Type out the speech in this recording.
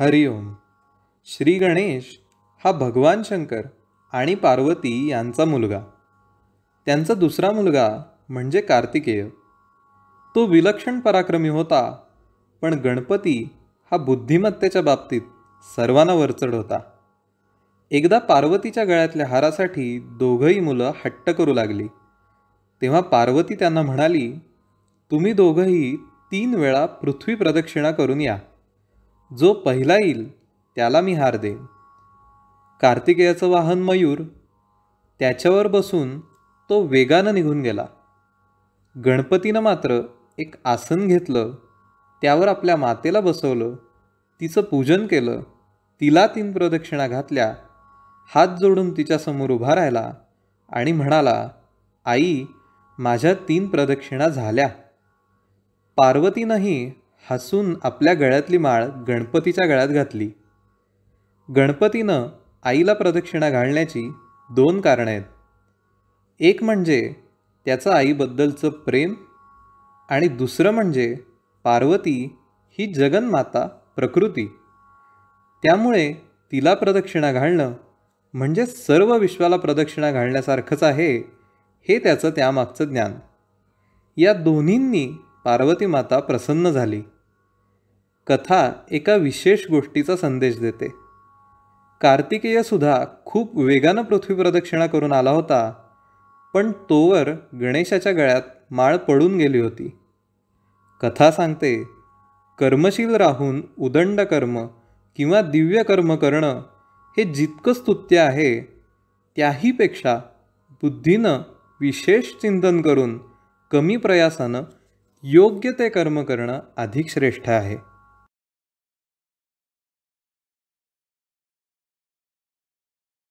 हरिओम श्री गणेश हा भगवान शंकर आणि पार्वती यांचा मुलगा त्यांचा दुसरा मुलगा म्हणजे कार्तिकेय तो विलक्षण पराक्रमी होता पण गणपती हा बुद्धिमत्तेच्या बाबतीत सर्वांना वरचढ होता एकदा पार्वतीच्या गळ्यातल्या हारासाठी दोघंही मुलं हट्ट करू लागली तेव्हा पार्वती त्यांना म्हणाली तुम्ही दोघंही तीन वेळा पृथ्वी प्रदक्षिणा करून या जो पहिला येईल त्याला मी हार देईन कार्तिकेयाचं वाहन मयूर त्याच्यावर बसून तो वेगानं निघून गेला गणपतीनं मात्र एक आसन घेतलं त्यावर आपल्या मातेला बसवलं तिचं पूजन केलं तिला तीन प्रदक्षिणा घातल्या हात जोडून तिच्यासमोर उभा राहिला आणि म्हणाला आई माझ्या तीन प्रदक्षिणा झाल्या पार्वतीनंही हसून आपल्या गळ्यातली माळ गणपतीच्या गळ्यात घातली गणपतीनं आईला प्रदक्षिणा घालण्याची दोन कारणं आहेत एक म्हणजे त्याचं आईबद्दलचं प्रेम आणि दुसरं म्हणजे पार्वती ही जगन्माता प्रकृती त्यामुळे तिला प्रदक्षिणा घालणं म्हणजे सर्व विश्वाला प्रदक्षिणा घालण्यासारखंच आहे हे त्याचं त्यामागचं ज्ञान या दोन्हींनी पार्वती माता प्रसन्न झाली कथा एका विशेष गोष्टीचा संदेश देते कार्तिकेयसुद्धा खूप वेगानं पृथ्वी प्रदक्षिणा करून आला होता पण तोवर गणेशाच्या गळ्यात माळ पडून गेली होती कथा सांगते कर्मशील राहून उदंड कर्म किंवा दिव्य कर्म करणं हे जितकं स्तुत्य आहे त्याहीपेक्षा बुद्धीनं विशेष चिंतन करून कमी प्रयासानं योग्य ते कर्म करणं अधिक श्रेष्ठ आहे